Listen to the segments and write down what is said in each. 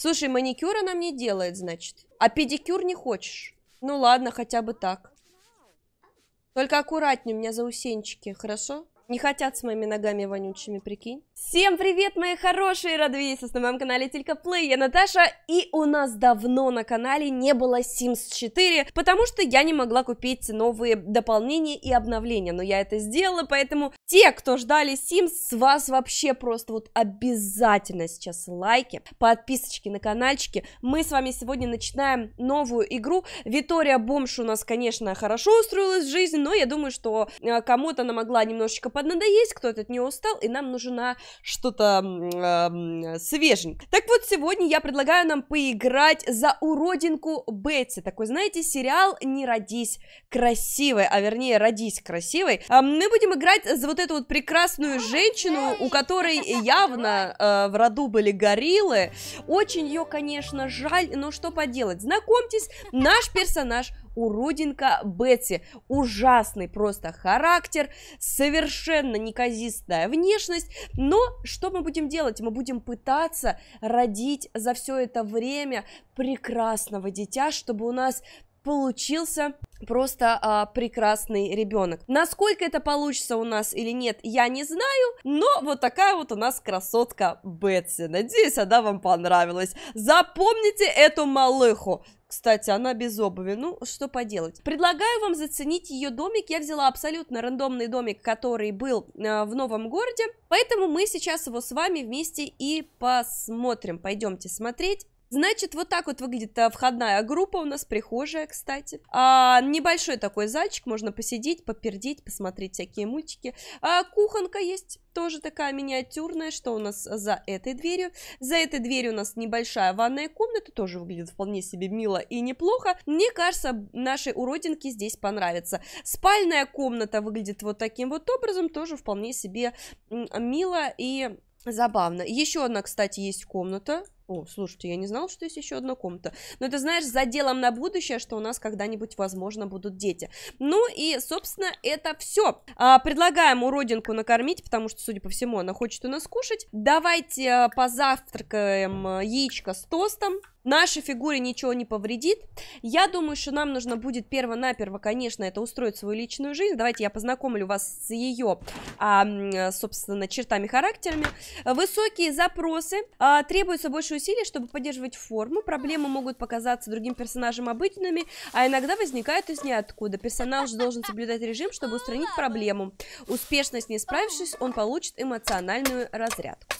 Слушай, маникюр она мне делает, значит. А педикюр не хочешь? Ну ладно, хотя бы так. Только аккуратнее, у меня заусенчики, хорошо? Не хотят с моими ногами вонючими, прикинь. Всем привет, мои хорошие, рада на моем канале Тилька Плей. Я Наташа, и у нас давно на канале не было Sims 4, потому что я не могла купить новые дополнения и обновления, но я это сделала, поэтому те, кто ждали Sims, с вас вообще просто вот обязательно сейчас лайки, подписочки на каналчики. Мы с вами сегодня начинаем новую игру. Витория Бомж у нас, конечно, хорошо устроилась в жизни, но я думаю, что э, кому-то она могла немножечко поднадоесть, кто-то от нее устал, и нам нужна что-то э, эм, свеженькое. Так вот, сегодня я предлагаю нам поиграть за уродинку Бетти. Такой, знаете, сериал «Не родись красивой», а вернее «Родись красивой». Мы будем играть за вот вот эту вот прекрасную женщину, у которой явно э, в роду были гориллы. Очень ее, конечно, жаль, но что поделать. Знакомьтесь, наш персонаж уродинка Бетси, Ужасный просто характер, совершенно неказистая внешность. Но что мы будем делать? Мы будем пытаться родить за все это время прекрасного дитя, чтобы у нас получился просто а, прекрасный ребенок. Насколько это получится у нас или нет, я не знаю, но вот такая вот у нас красотка Бетси. Надеюсь, она вам понравилась. Запомните эту малыху. Кстати, она без обуви, ну, что поделать. Предлагаю вам заценить ее домик. Я взяла абсолютно рандомный домик, который был э, в новом городе. Поэтому мы сейчас его с вами вместе и посмотрим. Пойдемте смотреть. Значит, вот так вот выглядит э, входная группа у нас, прихожая, кстати. А, небольшой такой зальчик, можно посидеть, попердеть, посмотреть всякие мультики. А, кухонка есть, тоже такая миниатюрная, что у нас за этой дверью. За этой дверью у нас небольшая ванная комната, тоже выглядит вполне себе мило и неплохо. Мне кажется, нашей уродинке здесь понравится. Спальная комната выглядит вот таким вот образом, тоже вполне себе мило и забавно. Еще одна, кстати, есть комната, о, слушайте, я не знала, что есть еще одна комната. Но это, знаешь, за делом на будущее, что у нас когда-нибудь, возможно, будут дети. Ну и, собственно, это все. А, предлагаем уродинку накормить, потому что, судя по всему, она хочет у нас кушать. Давайте э, позавтракаем э, яичко с тостом нашей фигуре ничего не повредит. Я думаю, что нам нужно будет перво-наперво, конечно, это устроить свою личную жизнь. Давайте я познакомлю вас с ее, а, собственно, чертами, характерами. Высокие запросы. А, требуется больше усилий, чтобы поддерживать форму. Проблемы могут показаться другим персонажам обыденными, а иногда возникают из ниоткуда. Персонаж должен соблюдать режим, чтобы устранить проблему. Успешность не справившись, он получит эмоциональную разрядку.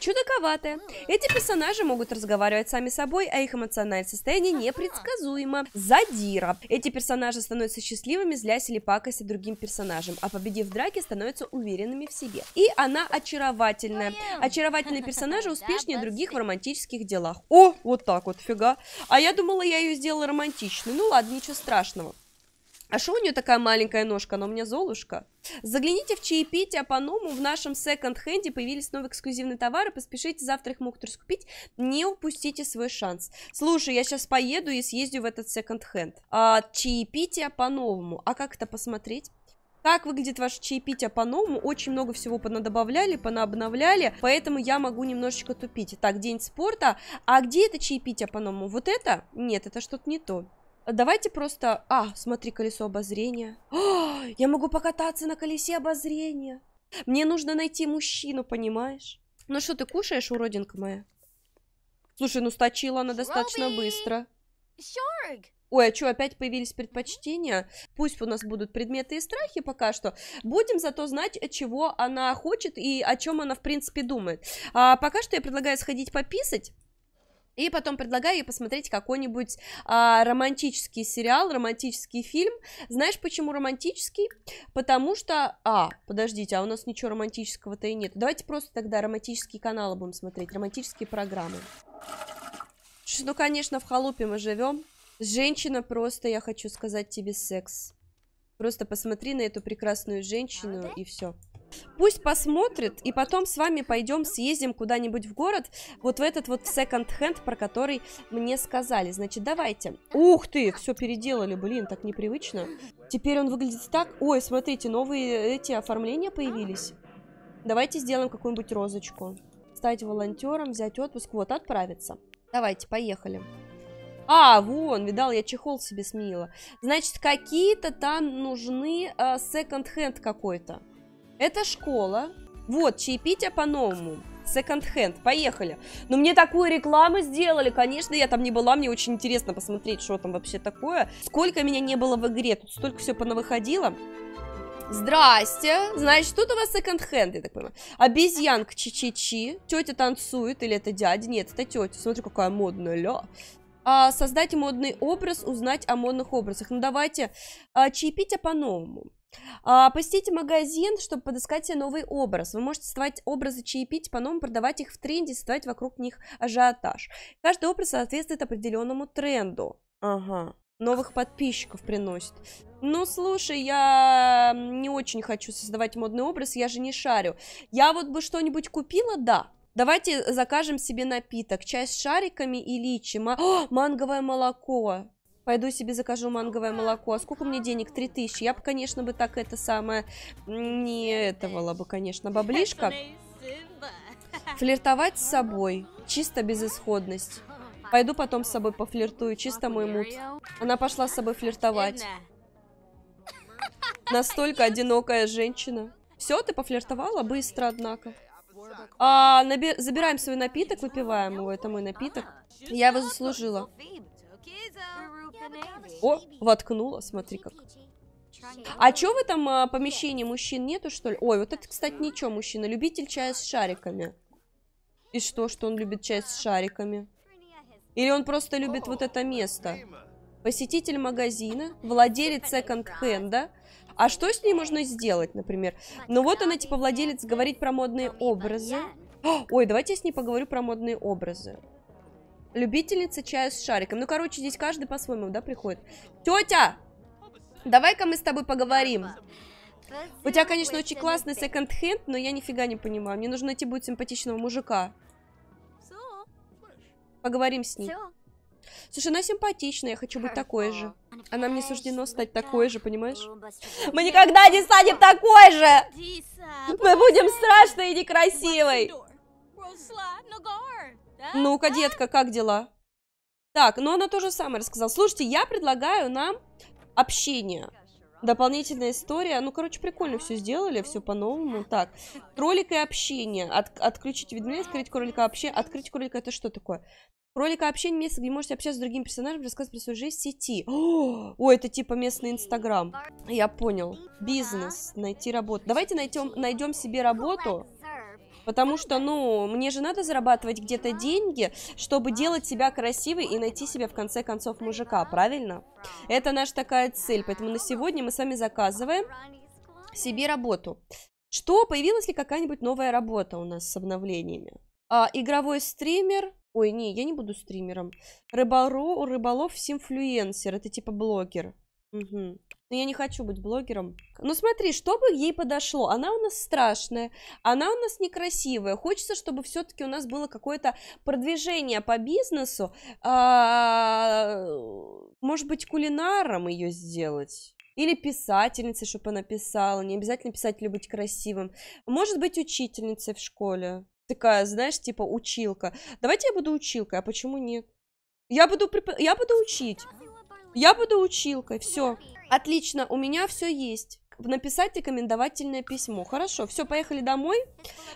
Чудаковатая. Эти персонажи могут разговаривать сами собой, а их эмоциональное состояние непредсказуемо. Задира. Эти персонажи становятся счастливыми, злясь или пакостя другим персонажем, а победив в драке становятся уверенными в себе. И она очаровательная. Очаровательные персонажи успешнее других в романтических делах. О, вот так вот, фига. А я думала, я ее сделала романтичной. Ну ладно, ничего страшного. А что у нее такая маленькая ножка? Она у меня Золушка. Загляните в чаепитие по ному. В нашем секонд-хенде появились новые эксклюзивные товары. Поспешите завтра их мухтер скупить. Не упустите свой шанс. Слушай, я сейчас поеду и съездю в этот секонд-хенд. А, чаепитие по-новому. А как это посмотреть? как выглядит ваш чаепитие по-новому. Очень много всего понадобавляли, понаобновляли, поэтому я могу немножечко тупить. Так, день спорта. А где это чаепитие по-новому? Вот это? Нет, это что-то не то. Давайте просто... А, смотри, колесо обозрения. О, а, я могу покататься на колесе обозрения. Мне нужно найти мужчину, понимаешь? Ну что ты кушаешь, уродинка моя? Слушай, ну сточила она достаточно быстро. Ой, а что, опять появились предпочтения? Пусть у нас будут предметы и страхи пока что. Будем зато знать, чего она хочет и о чем она, в принципе, думает. А пока что я предлагаю сходить пописать. И потом предлагаю ей посмотреть какой-нибудь а, романтический сериал, романтический фильм. Знаешь, почему романтический? Потому что... А, подождите, а у нас ничего романтического-то и нет. Давайте просто тогда романтические каналы будем смотреть, романтические программы. Ну, конечно, в халупе мы живем. Женщина просто, я хочу сказать тебе, секс. Просто посмотри на эту прекрасную женщину и все. Пусть посмотрит, и потом с вами пойдем съездим куда-нибудь в город, вот в этот вот секонд-хенд, про который мне сказали. Значит, давайте. Ух ты, все переделали, блин, так непривычно. Теперь он выглядит так. Ой, смотрите, новые эти оформления появились. Давайте сделаем какую-нибудь розочку. Стать волонтером, взять отпуск, вот, отправиться. Давайте, поехали. А, вон, видал, я чехол себе смела. Значит, какие-то там нужны секонд-хенд э, какой-то. Это школа. Вот, чаепитие по-новому. Second hand, поехали. Но ну, мне такую рекламу сделали, конечно, я там не была, мне очень интересно посмотреть, что там вообще такое. Сколько меня не было в игре, тут столько все понавыходило. Здрасте, значит, тут у вас second hand, я так понимаю. Обезьянка чи-чи-чи, тетя танцует, или это дядя? Нет, это тетя, смотри, какая модная, ля а, создать модный образ, узнать о модных образах. Ну давайте а, чаепитие по-новому. А, посетите магазин, чтобы подыскать себе новый образ. Вы можете создавать образы чаепить, по-новому продавать их в тренде, создавать вокруг них ажиотаж. Каждый образ соответствует определенному тренду. Ага, новых подписчиков приносит. Ну, слушай, я не очень хочу создавать модный образ, я же не шарю. Я вот бы что-нибудь купила, да. Давайте закажем себе напиток. Чай с шариками и личи. Ма- О, манговое молоко. Пойду себе закажу манговое молоко. А сколько мне денег? 3000. Я бы, конечно, бы так это самое... Не этого бы, конечно, баблишка. Флиртовать с собой. Чисто безысходность. Пойду потом с собой пофлиртую. Чисто мой мут. Она пошла с собой флиртовать. Настолько одинокая женщина. Все, ты пофлиртовала? Быстро, однако. А, Забираем свой напиток, выпиваем его. Это мой напиток. Я его заслужила. О, воткнула, смотри как. А чё в этом а, помещении мужчин нету, что ли? Ой, вот это, кстати, ничего, мужчина. Любитель чая с шариками. И что, что он любит чай с шариками? Или он просто любит вот это место? Посетитель магазина, владелец секонд-хенда. А что с ней можно сделать, например? Ну вот она, типа, владелец, говорит про модные образы. Ой, давайте я с ней поговорю про модные образы. Любительница чая с шариком. Ну, короче, здесь каждый по-своему, да, приходит. Тетя! Давай-ка мы с тобой поговорим. У тебя, конечно, очень классный секонд-хенд, но я нифига не понимаю. Мне нужно найти будет симпатичного мужика. Поговорим с ним. Слушай, она симпатичная, я хочу быть такой же. она мне суждено стать такой же, понимаешь? Мы никогда не станем такой же! Мы будем страшной и некрасивой! Ну-ка, детка, как дела? Так, но ну, она тоже самое рассказала. Слушайте, я предлагаю нам общение. Дополнительная история. Ну, короче, прикольно все сделали, все по-новому. Так, кролик и общение. От, отключить уведомление, открыть кролика общение. Открыть кролика это что такое? Кролика общение место, где можете общаться с другим персонажем, рассказывать про свою жизнь в сети. О, о, это типа местный инстаграм. Я понял. Бизнес, найти работу. Давайте найдем, найдем себе работу. Потому что, ну, мне же надо зарабатывать где-то деньги, чтобы делать себя красивой и найти себе, в конце концов, мужика, правильно? Это наша такая цель. Поэтому на сегодня мы с вами заказываем себе работу. Что, появилась ли какая-нибудь новая работа у нас с обновлениями? А, игровой стример. Ой, не, я не буду стримером. Рыбару, рыболов, симфлюенсер. Это типа блогер. Угу. Ну, Но я не хочу быть блогером. Ну смотри, что бы ей подошло? Она у нас страшная, она у нас некрасивая. Хочется, чтобы все-таки у нас было какое-то продвижение по бизнесу. А, может быть, кулинаром ее сделать? Или писательницей, чтобы она писала. Не обязательно писателю быть красивым. Может быть, учительницей в школе. Такая, знаешь, типа училка. Давайте я буду училкой, а почему нет? Я буду, прип... я буду учить. Я буду училкой, все. Отлично, у меня все есть. Написать рекомендовательное письмо. Хорошо, все, поехали домой.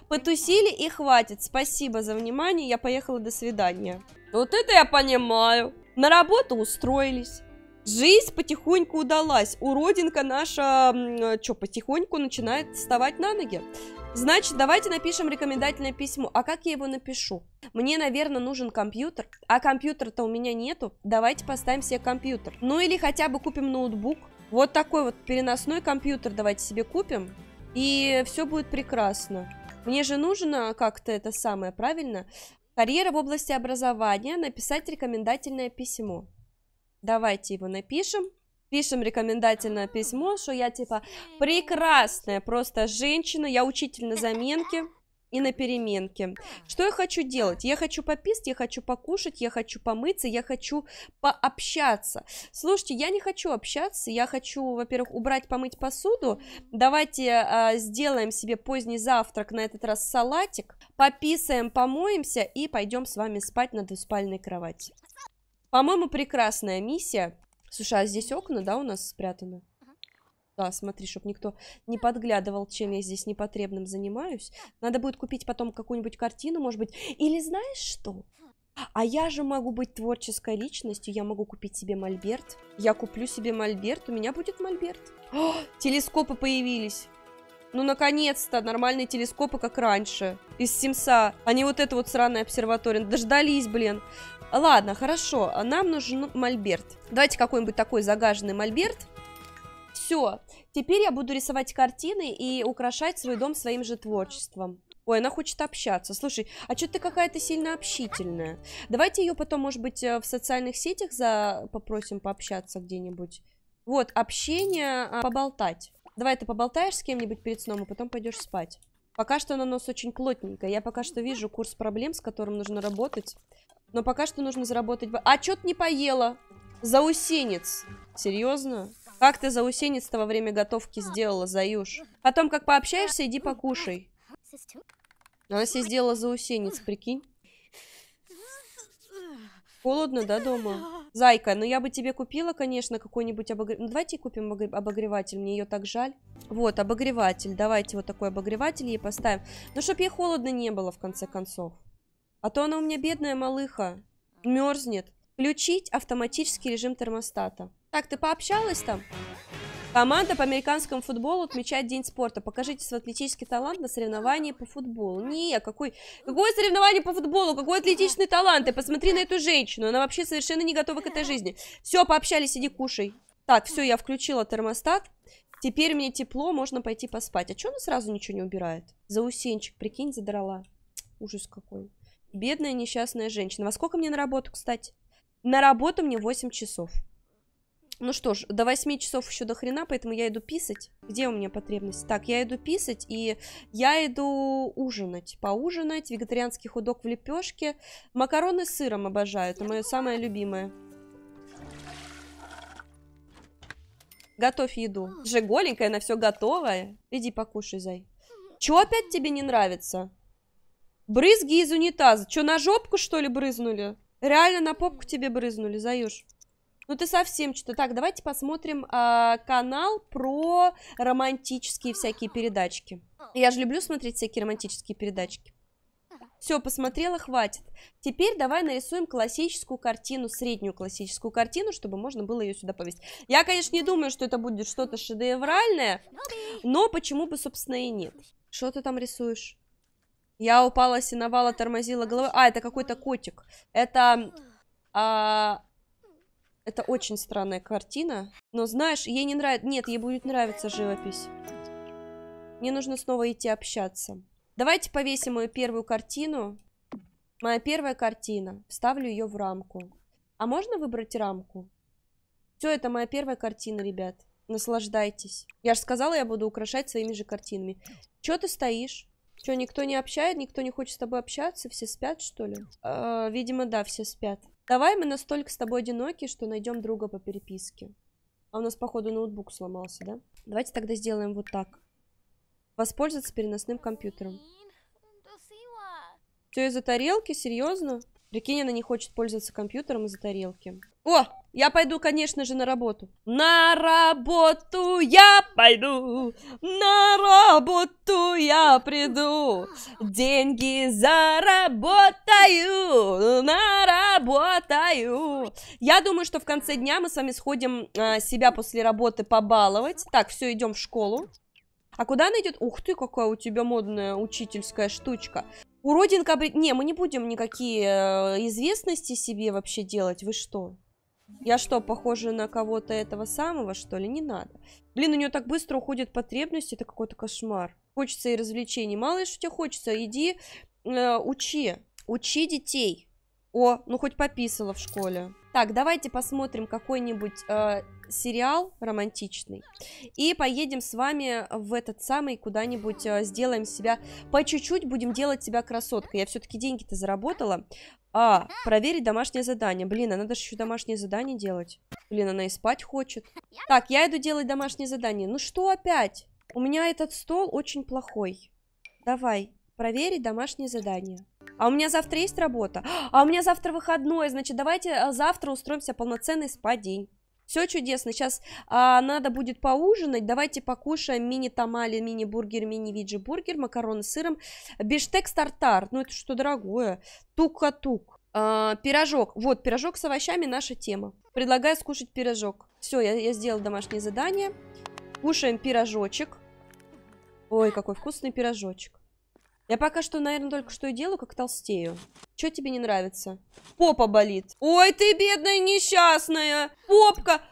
Потусили и хватит. Спасибо за внимание, я поехала, до свидания. Вот это я понимаю. На работу устроились. Жизнь потихоньку удалась. Уродинка наша, что, потихоньку начинает вставать на ноги. Значит, давайте напишем рекомендательное письмо. А как я его напишу? Мне, наверное, нужен компьютер. А компьютера-то у меня нету. Давайте поставим себе компьютер. Ну или хотя бы купим ноутбук. Вот такой вот переносной компьютер давайте себе купим. И все будет прекрасно. Мне же нужно как-то это самое, правильно? Карьера в области образования. Написать рекомендательное письмо. Давайте его напишем пишем рекомендательное а, письмо, что я типа прекрасная просто женщина, я учитель на заменке и на переменке. Что я хочу делать? Я хочу пописать, я хочу покушать, я хочу помыться, я хочу пообщаться. Слушайте, я не хочу общаться, я хочу, во-первых, убрать, помыть посуду. Давайте а, сделаем себе поздний завтрак, на этот раз салатик, пописаем, помоемся и пойдем с вами спать на двуспальной кровати. По-моему, прекрасная миссия. Слушай, а здесь окна, да, у нас спрятаны? Да, смотри, чтобы никто не подглядывал, чем я здесь непотребным занимаюсь. Надо будет купить потом какую-нибудь картину, может быть. Или знаешь что? А я же могу быть творческой личностью, я могу купить себе мольберт. Я куплю себе мольберт, у меня будет мольберт. О, а, телескопы появились. Ну, наконец-то, нормальные телескопы, как раньше. Из Симса. Они вот это вот сраная обсерватория. Дождались, блин. Ладно, хорошо, нам нужен мольберт. Давайте какой-нибудь такой загаженный мольберт. Все, теперь я буду рисовать картины и украшать свой дом своим же творчеством. Ой, она хочет общаться. Слушай, а что ты какая-то сильно общительная? Давайте ее потом, может быть, э, в социальных сетях за... попросим пообщаться где-нибудь. Вот, общение, а, поболтать. Давай ты поболтаешь с кем-нибудь перед сном, и потом пойдешь спать. Пока что на нос очень плотненько. Я пока что вижу курс проблем, с которым нужно работать. Но пока что нужно заработать... А, что-то не поела. Заусенец. Серьезно? Как ты заусенец-то во время готовки сделала, Заюш? Потом, как пообщаешься, иди покушай. Она себе сделала заусенец, прикинь. Холодно, да, дома? Зайка, ну я бы тебе купила, конечно, какой-нибудь обогреватель. Ну, давайте купим обогреватель, мне ее так жаль. Вот, обогреватель. Давайте вот такой обогреватель ей поставим. Ну, чтобы ей холодно не было, в конце концов. А то она у меня бедная малыха. А. Мерзнет. Включить автоматический режим термостата. Так, ты пообщалась там? Команда по американскому футболу отмечает День спорта. Покажите свой атлетический талант на соревновании по футболу. Не, какой... Какое соревнование по футболу? Какой атлетичный талант? Ты посмотри на эту женщину. Она вообще совершенно не готова к этой жизни. Все, пообщались, иди кушай. Так, все, я включила термостат. Теперь мне тепло, можно пойти поспать. А что она сразу ничего не убирает? Заусенчик, прикинь, задрала. Ужас какой. Бедная несчастная женщина. Во сколько мне на работу, кстати? На работу мне 8 часов. Ну что ж, до 8 часов еще до хрена, поэтому я иду писать. Где у меня потребность? Так, я иду писать, и я иду ужинать. Поужинать, вегетарианский худок в лепешке. Макароны с сыром обожаю, это мое самое любимое. Готовь еду. Же голенькая, она все готовая. Иди покушай, зай. Че опять тебе не нравится? Брызги из унитаза. Че, на жопку, что ли, брызнули? Реально на попку тебе брызнули, Заюш. Ну ты совсем что-то. Так, давайте посмотрим э, канал про романтические всякие передачки. Я же люблю смотреть всякие романтические передачки. Все, посмотрела, хватит. Теперь давай нарисуем классическую картину, среднюю классическую картину, чтобы можно было ее сюда повесить. Я, конечно, не думаю, что это будет что-то шедевральное, но почему бы, собственно, и нет. Что ты там рисуешь? Я упала, синовала, тормозила головой. А, это какой-то котик. Это... А, это очень странная картина. Но знаешь, ей не нравится... Нет, ей будет нравиться живопись. Мне нужно снова идти общаться. Давайте повесим мою первую картину. Моя первая картина. Вставлю ее в рамку. А можно выбрать рамку? Все, это моя первая картина, ребят. Наслаждайтесь. Я же сказала, я буду украшать своими же картинами. Че ты стоишь? Что никто не общает? Никто не хочет с тобой общаться? Все спят, что ли? Э, видимо, да, все спят. Давай мы настолько с тобой одиноки, что найдем друга по переписке. А у нас, походу, ноутбук сломался, да? Давайте тогда сделаем вот так. Воспользоваться переносным компьютером. Что из-за тарелки? Серьезно? Прикинь, она не хочет пользоваться компьютером из-за тарелки. О! Я пойду, конечно же, на работу. На работу я пойду, на работу я приду, деньги заработаю, наработаю. Я думаю, что в конце дня мы с вами сходим а, себя после работы побаловать. Так, все, идем в школу. А куда она идет? Ух ты, какая у тебя модная учительская штучка. Уродинка... Не, мы не будем никакие э, известности себе вообще делать. Вы что? Я что, похожа на кого-то этого самого, что ли? Не надо. Блин, у нее так быстро уходит потребность, это какой-то кошмар. Хочется и развлечений. Мало ли, что тебе хочется, иди э, учи. Учи детей. О, ну хоть пописала в школе. Так, давайте посмотрим какой-нибудь э, сериал романтичный. И поедем с вами в этот самый куда-нибудь э, сделаем себя... По чуть-чуть будем делать себя красоткой. Я все-таки деньги-то заработала. А, проверить домашнее задание. Блин, а надо же еще домашнее задание делать. Блин, она и спать хочет. Так, я иду делать домашнее задание. Ну что опять? У меня этот стол очень плохой. Давай, проверить домашнее задание. А у меня завтра есть работа? А у меня завтра выходной, значит, давайте а, завтра устроимся полноценный спа-день. Все чудесно. Сейчас а, надо будет поужинать. Давайте покушаем мини-тамали, мини-бургер, мини-виджи-бургер, макароны с сыром, биштекс стартар. Ну, это что дорогое. Тук-катук. А, пирожок. Вот, пирожок с овощами наша тема. Предлагаю скушать пирожок. Все, я, я сделала домашнее задание. Кушаем пирожочек. Ой, какой вкусный пирожочек. Я пока что, наверное, только что и делаю, как толстею. Что тебе не нравится? Попа болит. Ой, ты бедная несчастная. Попка.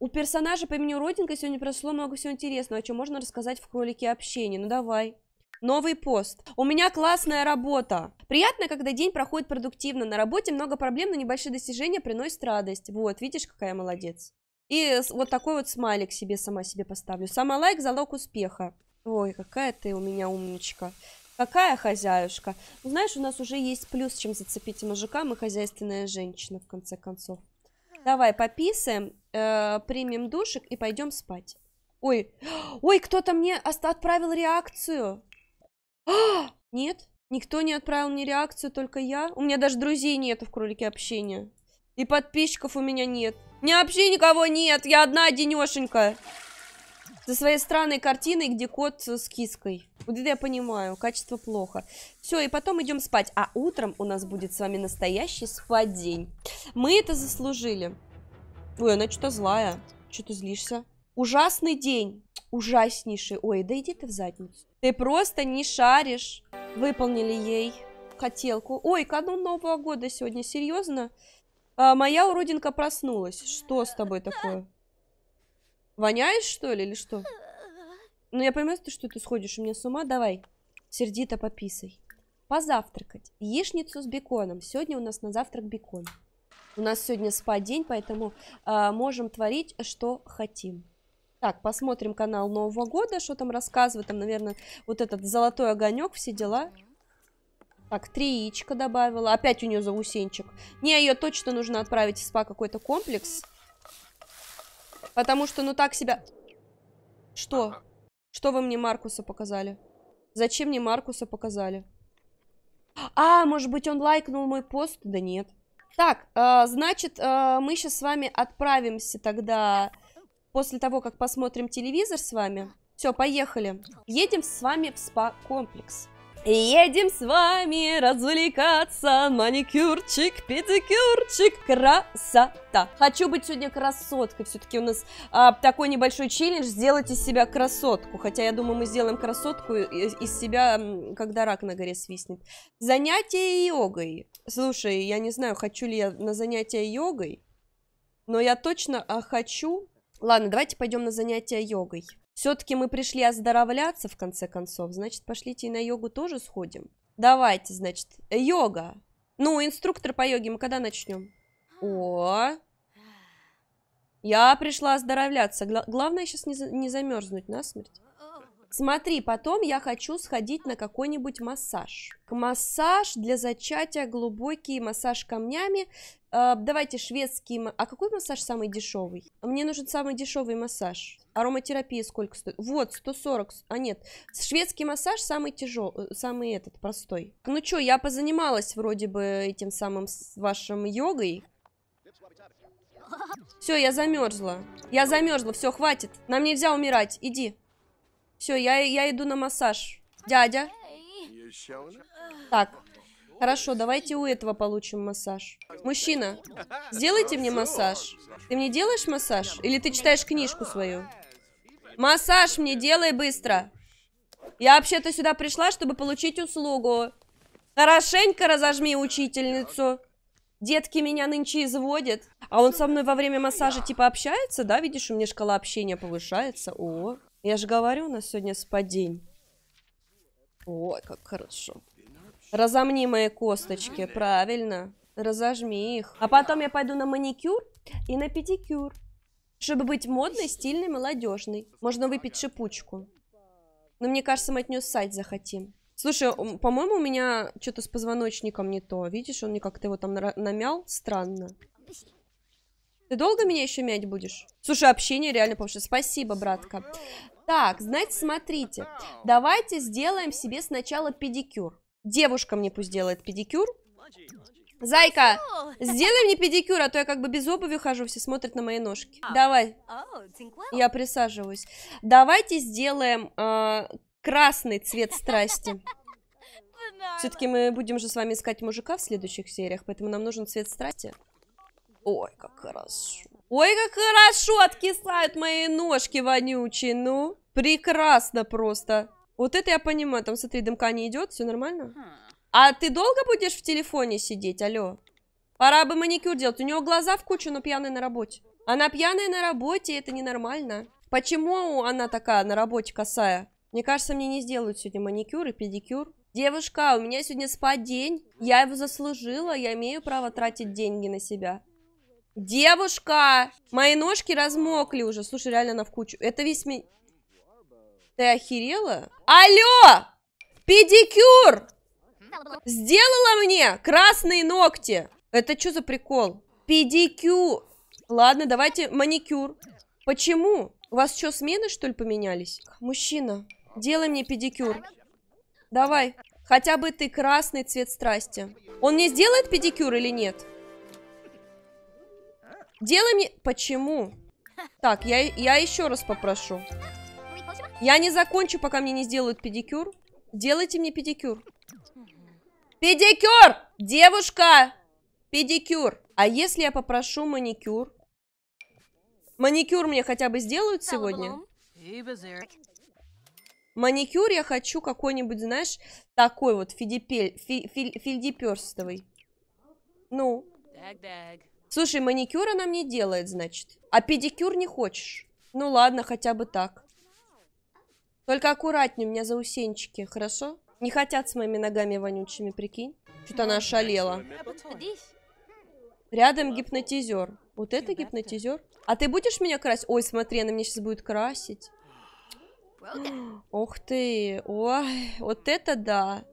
У персонажа по имени Родинка сегодня прошло много всего интересного, о чем можно рассказать в кролике общения. Ну давай. Новый пост. У меня классная работа. Приятно, когда день проходит продуктивно. На работе много проблем, но небольшие достижения приносят радость. Вот, видишь, какая молодец. И вот такой вот смайлик себе сама себе поставлю. Сама лайк, залог успеха. Ой, какая ты у меня умничка. Какая хозяюшка? Ну, знаешь, у нас уже есть плюс, чем зацепить мужика. Мы хозяйственная женщина, в конце концов. Давай, пописаем, э, примем душик и пойдем спать. Ой, ой, кто-то мне отправил реакцию. А, нет, никто не отправил мне реакцию, только я. У меня даже друзей нету в кролике общения. И подписчиков у меня нет. У меня вообще никого нет, я одна денешенька. За своей странной картиной, где кот с киской. Вот это я понимаю, качество плохо. Все, и потом идем спать. А утром у нас будет с вами настоящий спать-день. Мы это заслужили. Ой, она что-то злая. Что ты злишься? Ужасный день. Ужаснейший. Ой, да иди ты в задницу. Ты просто не шаришь. Выполнили ей хотелку. Ой, канун Нового года сегодня, серьезно? А, моя уродинка проснулась. Что с тобой такое? Воняешь, что ли, или что? Ну, я понимаю, что ты сходишь у меня с ума. Давай, сердито пописай. Позавтракать. Яичницу с беконом. Сегодня у нас на завтрак бекон. У нас сегодня спа-день, поэтому э, можем творить, что хотим. Так, посмотрим канал Нового года, что там рассказывают. Там, наверное, вот этот золотой огонек, все дела. Так, три яичка добавила. Опять у нее заусенчик. Не, ее точно нужно отправить в спа какой-то комплекс. Потому что, ну так себя... Что? Что вы мне Маркуса показали? Зачем мне Маркуса показали? А, может быть, он лайкнул мой пост? Да нет. Так, э, значит, э, мы сейчас с вами отправимся тогда после того, как посмотрим телевизор с вами. Все, поехали. Едем с вами в спа-комплекс. Едем с вами развлекаться, маникюрчик, педикюрчик, красота. Хочу быть сегодня красоткой, все-таки у нас а, такой небольшой челлендж, сделать из себя красотку. Хотя я думаю, мы сделаем красотку из, себя, когда рак на горе свистнет. Занятие йогой. Слушай, я не знаю, хочу ли я на занятие йогой, но я точно а, хочу... Ладно, давайте пойдем на занятие йогой. Все-таки мы пришли оздоровляться, в конце концов. Значит, пошлите и на йогу тоже сходим. Давайте, значит, йога. Ну, инструктор по йоге, мы когда начнем? А. О, я пришла оздоровляться. Главное сейчас не, за, не замерзнуть насмерть. Смотри, потом я хочу сходить на какой-нибудь массаж. К массаж для зачатия глубокий массаж камнями. Э, давайте шведский... А какой массаж самый дешевый? Мне нужен самый дешевый массаж. Ароматерапия сколько стоит? Вот, 140. А нет, шведский массаж самый тяжелый, э, самый этот, простой. Ну чё, я позанималась вроде бы этим самым вашим йогой. Все, я замерзла. Я замерзла, все, хватит. Нам нельзя умирать, иди. Все, я, я иду на массаж. Дядя. Так. Хорошо, давайте у этого получим массаж. Мужчина, сделайте мне массаж. Ты мне делаешь массаж? Или ты читаешь книжку свою? Массаж мне делай быстро. Я вообще-то сюда пришла, чтобы получить услугу. Хорошенько разожми учительницу. Детки меня нынче изводят. А он со мной во время массажа типа общается, да? Видишь, у меня шкала общения повышается. О, я же говорю, у нас сегодня спадень. Ой, как хорошо. Разомни мои косточки, правильно. Разожми их. А потом я пойду на маникюр и на педикюр. Чтобы быть модной, стильной, молодежной. Можно выпить шипучку. Но мне кажется, мы от нее ссать захотим. Слушай, по-моему, у меня что-то с позвоночником не то. Видишь, он мне как-то его там намял. Странно. Ты долго меня еще мять будешь? Слушай, общение реально повыше. Спасибо, братка. Так, знаете, смотрите. Давайте сделаем себе сначала педикюр. Девушка мне пусть делает педикюр. Зайка, сделай мне педикюр, а то я как бы без обуви хожу, все смотрят на мои ножки. Давай. Я присаживаюсь. Давайте сделаем э, красный цвет страсти. Все-таки мы будем же с вами искать мужика в следующих сериях, поэтому нам нужен цвет страсти. Ой, как хорошо. Ой, как хорошо откисают мои ножки вонючие. Ну, прекрасно просто. Вот это я понимаю. Там, смотри, дымка не идет, все нормально. А ты долго будешь в телефоне сидеть, алло? Пора бы маникюр делать. У него глаза в кучу, но пьяная на работе. Она пьяная на работе, это ненормально. Почему она такая на работе косая? Мне кажется, мне не сделают сегодня маникюр и педикюр. Девушка, у меня сегодня спа-день. Я его заслужила, я имею право тратить деньги на себя. Девушка! Мои ножки размокли уже. Слушай, реально она в кучу. Это весь ми... Ты охерела? Алло! Педикюр! Сделала мне красные ногти. Это что за прикол? Педикюр. Ладно, давайте маникюр. Почему? У вас что, смены, что ли, поменялись? Мужчина, делай мне педикюр. Давай. Хотя бы ты красный цвет страсти. Он мне сделает педикюр или нет? Делай мне... Почему? Так, я, я еще раз попрошу. Я не закончу, пока мне не сделают педикюр. Делайте мне педикюр. Педикюр! Девушка! Педикюр. А если я попрошу маникюр? Маникюр мне хотя бы сделают сегодня? Маникюр я хочу какой-нибудь, знаешь, такой вот фидипель, фи, фи, фильдиперстовый. Ну. Слушай, маникюр она мне делает, значит. А педикюр не хочешь? Ну ладно, хотя бы так. Только аккуратнее, у меня заусенчики, хорошо? Не хотят с моими ногами вонючими, прикинь? Что-то она ошалела. Рядом гипнотизер. Вот это гипнотизер. А ты будешь меня красить? Ой, смотри, она меня сейчас будет красить. Ох ты. Ой, вот это да.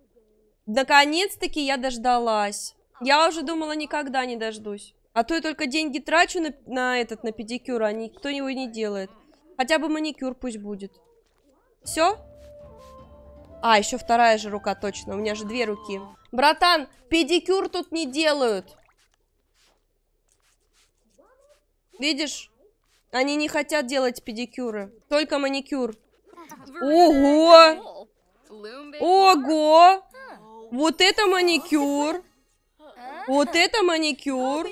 Наконец-таки я дождалась. Я уже думала, никогда не дождусь. А то я только деньги трачу на, на этот, на педикюр, а никто его не делает. Хотя бы маникюр пусть будет. Все? А, еще вторая же рука, точно. У меня же две руки. Братан, педикюр тут не делают. Видишь? Они не хотят делать педикюры. Только маникюр. Ого! Ого! Вот это маникюр! Вот это маникюр!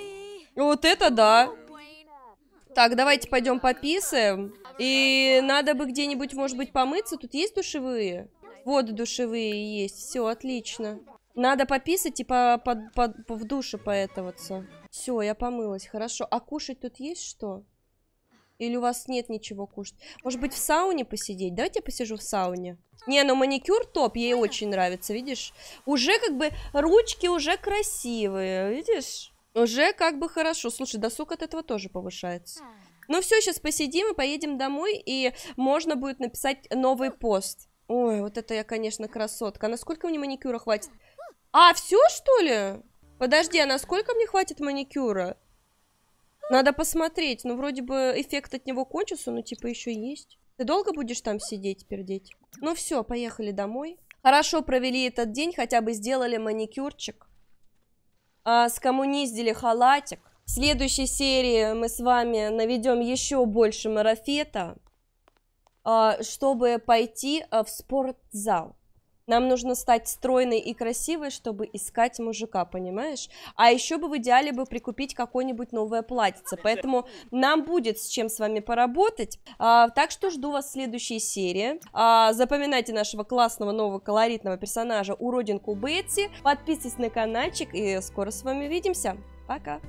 Вот это да. Так, давайте пойдем пописаем. И надо бы где-нибудь, может быть, помыться. Тут есть душевые? Воды душевые есть. Все, отлично. Надо пописать и по, по, по, по, в душе поэтоваться. Все, я помылась. Хорошо. А кушать тут есть что? Или у вас нет ничего кушать? Может быть, в сауне посидеть? Давайте я посижу в сауне. Не, ну маникюр топ, ей очень нравится, видишь? Уже как бы ручки уже красивые, видишь? Уже как бы хорошо. Слушай, досуг от этого тоже повышается. А. Ну все, сейчас посидим и поедем домой, и можно будет написать новый пост. Ой, вот это я, конечно, красотка. А насколько мне маникюра хватит? А, все, что ли? Подожди, а насколько мне хватит маникюра? Надо посмотреть. Ну, вроде бы эффект от него кончился, но типа еще есть. Ты долго будешь там сидеть, пердеть? Ну все, поехали домой. Хорошо провели этот день, хотя бы сделали маникюрчик а, скоммуниздили халатик. В следующей серии мы с вами наведем еще больше марафета, а, чтобы пойти а, в спортзал. Нам нужно стать стройной и красивой, чтобы искать мужика, понимаешь? А еще бы в идеале бы прикупить какое-нибудь новое платьице. Поэтому нам будет с чем с вами поработать. А, так что жду вас в следующей серии. А, запоминайте нашего классного нового колоритного персонажа уродинку Бетти. Подписывайтесь на каналчик и скоро с вами увидимся. Пока!